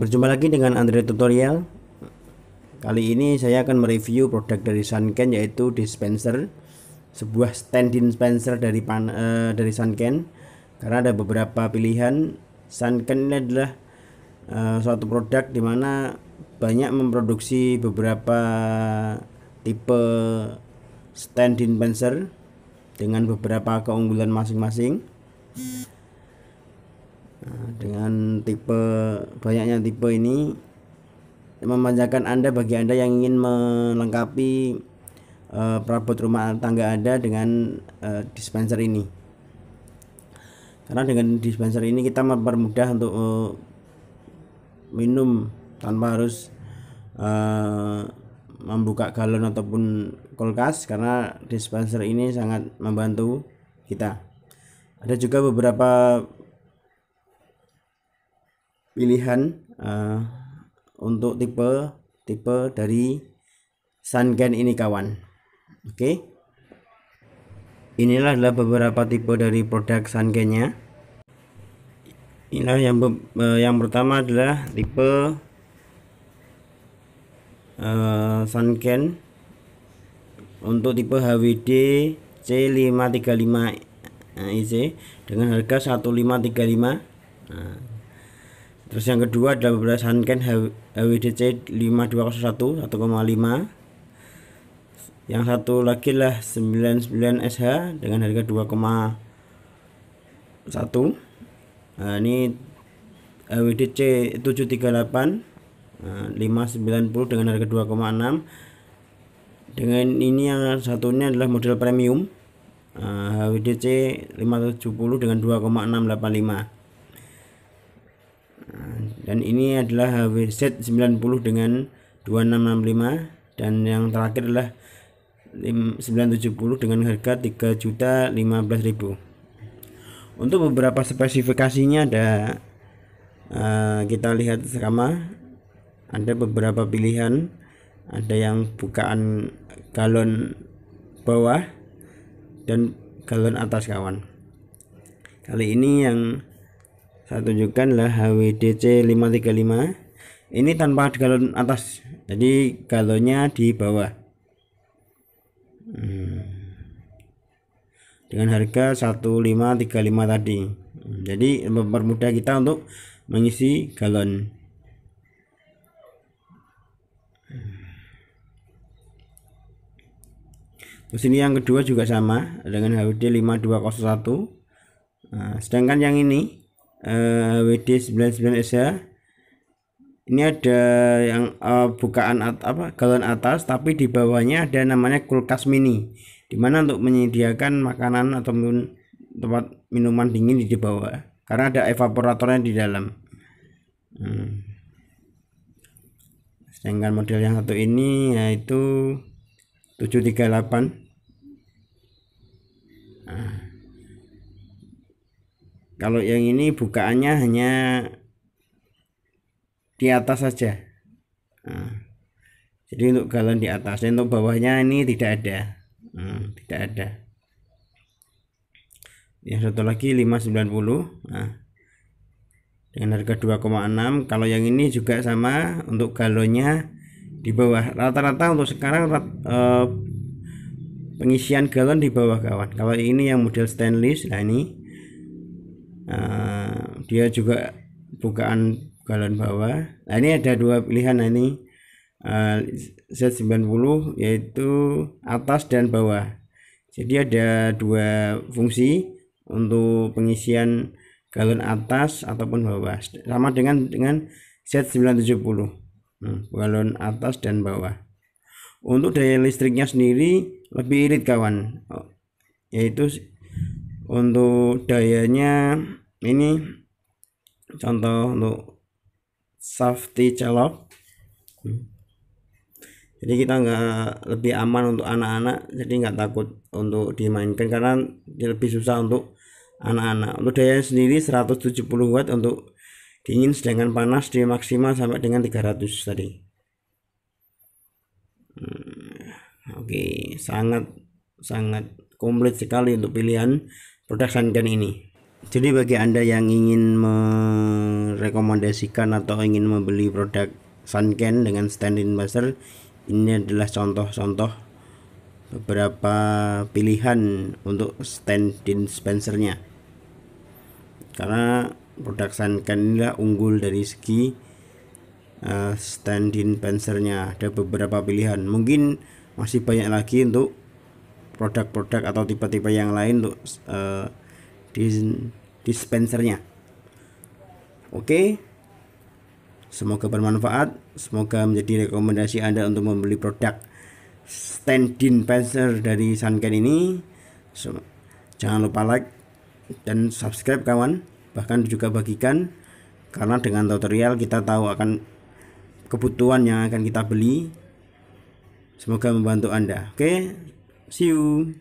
Berjumpa lagi dengan Andre Tutorial. Kali ini saya akan mereview produk dari Sunken yaitu dispenser, sebuah stand dispenser dari pan, uh, dari Sanken. Karena ada beberapa pilihan, Sunken ini adalah uh, suatu produk di mana banyak memproduksi beberapa tipe stand dispenser dengan beberapa keunggulan masing-masing. Nah, dengan tipe banyaknya tipe ini memanjakan Anda bagi Anda yang ingin melengkapi uh, perabot rumah tangga Anda dengan uh, dispenser ini. Karena dengan dispenser ini kita mempermudah untuk uh, minum tanpa harus uh, membuka galon ataupun kulkas karena dispenser ini sangat membantu kita. Ada juga beberapa pilihan uh, untuk tipe tipe dari sanken ini kawan. Oke. Okay. Inilah adalah beberapa tipe dari produk Sangennya. Inilah yang uh, yang pertama adalah tipe uh, eh, Sangen untuk tipe HWD C535 IC dengan harga 1535. Nah, Terus yang kedua adalah beras Hanken HWDC 5201 1,5 yang satu lagi lah 99 SH dengan harga 2,1 nah, ini HWDC 738 590 dengan harga 2,6 dengan ini yang satunya adalah model premium HWDC nah, 570 dengan 2,685 dan ini adalah HWZ 90 dengan 2665 dan yang terakhir adalah 970 dengan harga 3.015.000 untuk beberapa spesifikasinya ada uh, kita lihat sama ada beberapa pilihan ada yang bukaan galon bawah dan galon atas kawan kali ini yang saya tunjukkanlah HWDC 535 ini tanpa galon atas jadi galonnya di bawah hmm. dengan harga 1535 tadi hmm. jadi mempermudah kita untuk mengisi galon hmm. Terus ini yang kedua juga sama dengan HWD 5201. Nah, sedangkan yang ini uh, WD 99 ya ini ada yang uh, bukaan at, apa galon atas tapi di bawahnya ada namanya kulkas mini dimana untuk menyediakan makanan atau min, tempat minuman dingin di bawah karena ada evaporatornya di dalam hmm. sedangkan model yang satu ini yaitu 738 kalau yang ini bukaannya hanya di atas saja nah, jadi untuk galon di atas untuk bawahnya ini tidak ada hmm, tidak ada yang satu lagi 590 nah, dengan harga 2,6 kalau yang ini juga sama untuk galonnya di bawah rata-rata untuk sekarang eh, pengisian galon di bawah kawan kalau ini yang model stainless nah ini Eh, dia juga bukaan galon bawah nah, ini ada dua pilihan nah ini eh, Z90 yaitu atas dan bawah jadi ada dua fungsi untuk pengisian galon atas ataupun bawah sama dengan dengan Z970 hmm, galon atas dan bawah untuk daya listriknya sendiri lebih irit kawan oh, yaitu untuk dayanya ini contoh untuk safety celok jadi kita nggak lebih aman untuk anak-anak jadi nggak takut untuk dimainkan karena lebih susah untuk anak-anak untuk daya sendiri 170 watt untuk dingin sedangkan panas di maksimal sampai dengan 300 tadi hmm, oke okay. sangat sangat komplit sekali untuk pilihan produk Sanken ini jadi bagi anda yang ingin merekomendasikan atau ingin membeli produk Sunken dengan stand-in master ini adalah contoh-contoh beberapa pilihan untuk stand-in spencernya karena produk Sunken inilah unggul dari segi uh, eh, stand-in pensernya ada beberapa pilihan mungkin masih banyak lagi untuk produk-produk atau tipe-tipe yang lain untuk uh, dispensernya oke okay. semoga bermanfaat semoga menjadi rekomendasi anda untuk membeli produk stand dispenser dari Sunken ini so, jangan lupa like dan subscribe kawan bahkan juga bagikan karena dengan tutorial kita tahu akan kebutuhan yang akan kita beli semoga membantu anda oke okay? See you.